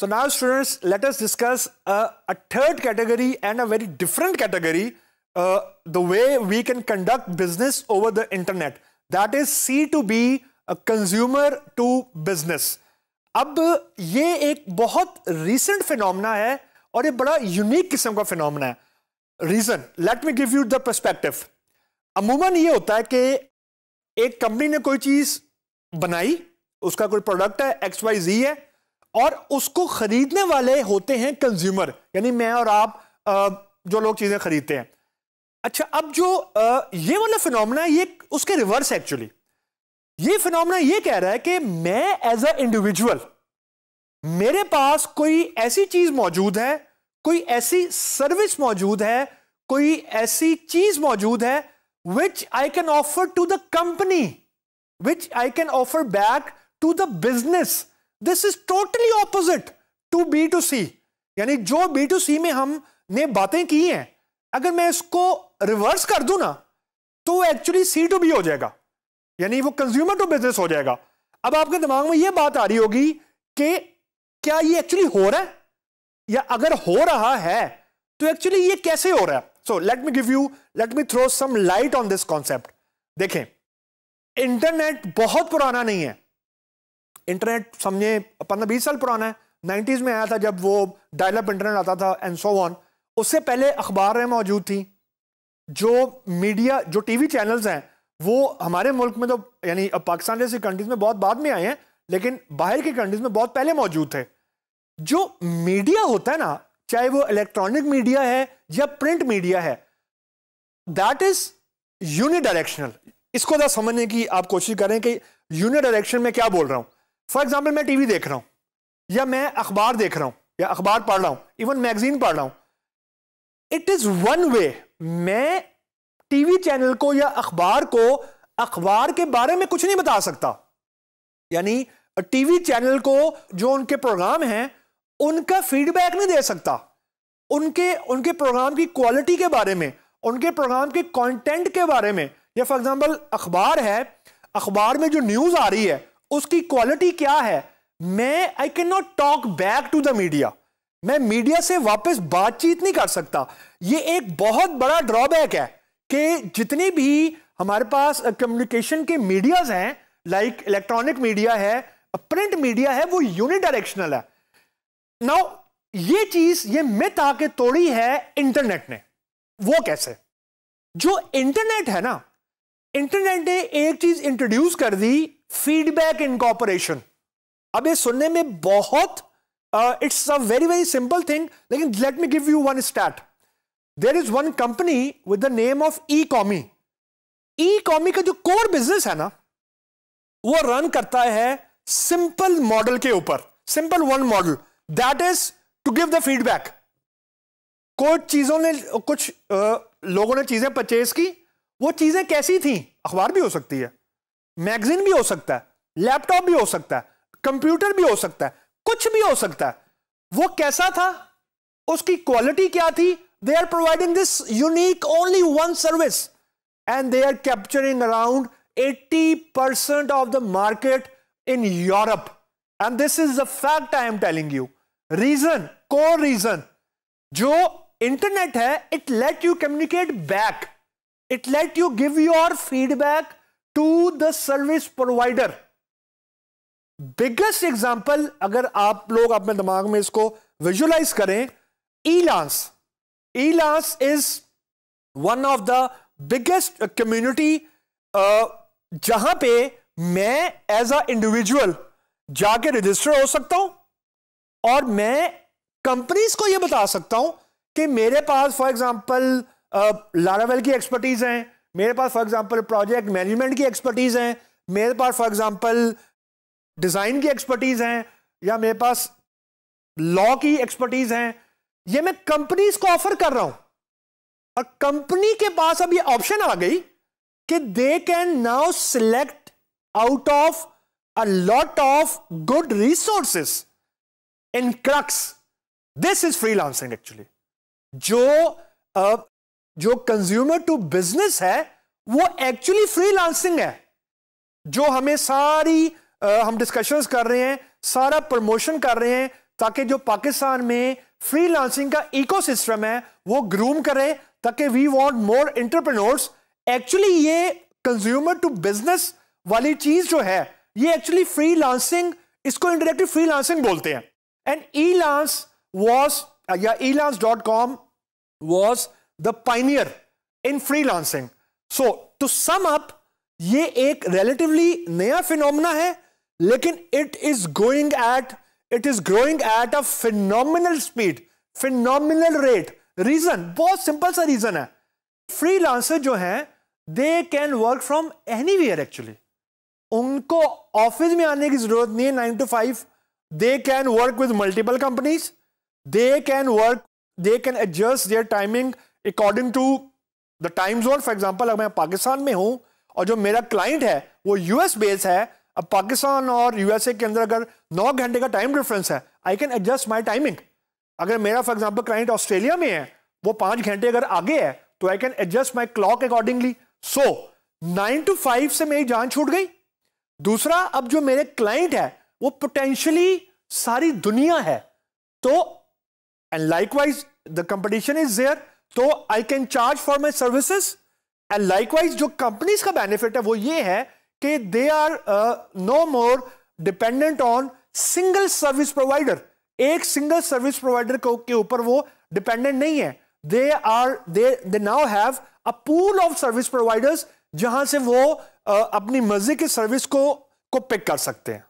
So now students, let us discuss uh, a third category and a very different category, uh, the way we can conduct business over the internet. That is C2B, a consumer to business. अब ये एक बहुत recent phenomena है और ये बड़ा unique किस्म का phenomena है. Reason, let me give you the perspective. अमूमन ये होता है कि एक कंपनी ने कोई चीज़ बनाई उसका कोई प्रोडक्ट है एक्स वाई जी है और उसको खरीदने वाले होते हैं कंज्यूमर यानी मैं और आप जो लोग चीज़ें खरीदते हैं अच्छा अब जो ये वाला फिनोमिना ये उसके रिवर्स एक्चुअली ये फिनोमिना ये कह रहा है कि मैं एज अ इंडिविजुअल मेरे पास कोई ऐसी चीज मौजूद है कोई ऐसी सर्विस मौजूद है कोई ऐसी चीज मौजूद है which I can offer to the company which I can offer back to the business this is totally opposite to B to C यानी जो बी टू सी में हमने बातें की हैं अगर मैं इसको रिवर्स कर दू ना तो एक्चुअली सी टू बी हो जाएगा यानी वो कंज्यूमर टू बिजनेस हो जाएगा अब आपके दिमाग में ये बात आ रही होगी कि क्या ये एक्चुअली हो रहा है या अगर हो रहा है तो एक्चुअली ये कैसे हो रहा है so let me give you let me throw some light on this concept देखें इंटरनेट बहुत पुराना नहीं है इंटरनेट समझे पंद्रह बीस साल पुराना है नाइन्टीज़ में आया था जब वो डायलप इंटरनेट आता था एंड सो ऑन उससे पहले अखबारें मौजूद थी जो मीडिया जो टीवी चैनल्स हैं वो हमारे मुल्क में तो यानी अब पाकिस्तान जैसी कंट्रीज में बहुत बाद में आए हैं लेकिन बाहर की कंट्रीज में बहुत पहले मौजूद थे जो मीडिया होता है ना चाहे वो इलेक्ट्रॉनिक मीडिया है या प्रिंट मीडिया है दैट इज यूनिडायरेक्शनल इसको जरा समझने की आप कोशिश करें कि यूनिडायरेक्शन में क्या बोल रहा हूं फॉर एग्जाम्पल मैं टीवी देख रहा हूँ या मैं अखबार देख रहा हूँ या अखबार पढ़ रहा हूँ इवन मैगजीन पढ़ रहा हूँ इट इज वन वे मैं टीवी चैनल को या अखबार को अखबार के बारे में कुछ नहीं बता सकता यानी टीवी चैनल को जो उनके प्रोग्राम हैं उनका फीडबैक नहीं दे सकता उनके उनके प्रोग्राम की क्वालिटी के बारे में उनके प्रोग्राम के कंटेंट के बारे में या फॉर एग्जांपल अखबार है अखबार में जो न्यूज़ आ रही है उसकी क्वालिटी क्या है मैं I can not talk back to the media मैं मीडिया से वापस बातचीत नहीं कर सकता ये एक बहुत बड़ा ड्रॉबैक है कि जितने भी हमारे पास कम्युनिकेशन के मीडियाज हैं लाइक इलेक्ट्रॉनिक मीडिया है प्रिंट मीडिया है वो यूनिडायरेक्शनल है नाउ ये चीज ये मिथ आके तोड़ी है इंटरनेट ने वो कैसे जो इंटरनेट है ना इंटरनेट ने एक चीज इंट्रोड्यूस कर दी फीडबैक इनकॉपरेशन अब ये सुनने में बहुत it's a very very simple thing लेकिन let me give you one start there is one company with the name of E कॉमी ई कॉमी का जो कोर बिजनेस है ना वो रन करता है सिंपल मॉडल के ऊपर simple one model that is to give the feedback कुछ चीजों ने कुछ आ, uh, लोगों ने चीजें परचेज की वो चीजें कैसी थी अखबार भी हो सकती है मैगजीन भी हो सकता है लैपटॉप भी हो सकता है कंप्यूटर भी हो सकता है कुछ भी हो सकता है वो कैसा था उसकी क्वालिटी क्या थी they are providing this unique only one service and they are capturing around 80% of the market in Europe and this is the fact I am telling you reason core reason जो internet है it let you communicate back it let you give your feedback to the service provider biggest example अगर आप लोग अपने दिमाग में इसको visualise करें Elance Elance is one of the biggest community जहां पे मैं एज अ इंडिविजुअल जाके रजिस्टर हो सकता हूं और मैं कंपनीज को यह बता सकता हूं कि मेरे पास फॉर एग्जाम्पल लारावेल की एक्सपर्टीज हैं मेरे पास फॉर एग्जांपल प्रोजेक्ट मैनेजमेंट की एक्सपर्टीज़ हैं मेरे पास फॉर एग्जांपल डिज़ाइन की एक्सपर्टीज़ हैं या मेरे पास लॉ की एक्सपर्टीज़ हैं ये मैं कंपनीज को ऑफर कर रहा हूं और कंपनी के पास अब ये ऑप्शन आ गई कि they can now select out of a lot of good resources in crux this is freelancing actually जो uh, जो कंज्यूमर टू बिजनेस है वो एक्चुअली फ्रीलांसिंग है जो हमें सारी आ, हम डिस्कशंस कर रहे हैं सारा प्रमोशन कर रहे हैं ताकि जो पाकिस्तान में फ्रीलांसिंग का इकोसिस्टम है वो ग्रूम करे ताकि we want more entrepreneurs actually ये कंज्यूमर टू बिजनेस वाली चीज जो है ये एक्चुअली फ्रीलांसिंग इसको फ्री फ्रीलांसिंग बोलते हैं एंड ई लांस वॉज या Elance dot com was the pioneer in freelancing so to sum up ये एक रिलेटिवली नया फिनोमिना है लेकिन it is going at it is growing at a phenomenal speed phenomenal rate reason बहुत simple सा reason है freelancer जो हैं they can work from anywhere actually उनको ऑफिस में आने की जरूरत नहीं है nine to five they can work with multiple companies they can work they can adjust their timing according to the time zone for example अगर मैं पाकिस्तान में हूं और जो मेरा क्लाइंट है वो यूएस बेस्ड है अब पाकिस्तान और यूएसए के अंदर अगर नौ घंटे का टाइम डिफरेंस है I can adjust my timing अगर मेरा फॉर एग्जाम्पल क्लाइंट ऑस्ट्रेलिया में है वो पांच घंटे अगर आगे है तो I can adjust my clock accordingly so nine to five से मेरी जान छूट गई दूसरा अब जो मेरे क्लाइंट है वो पोटेंशियली सारी दुनिया है तो and likewise the competition is there तो I can charge for my services and likewise जो कंपनीज का बेनिफिट है वो ये है कि they are no more dependent on single service provider एक सिंगल सर्विस प्रोवाइडर के ऊपर वो डिपेंडेंट नहीं है they are they they now have a pool of service providers जहां से वो uh, अपनी मर्जी की सर्विस को को पिक कर सकते हैं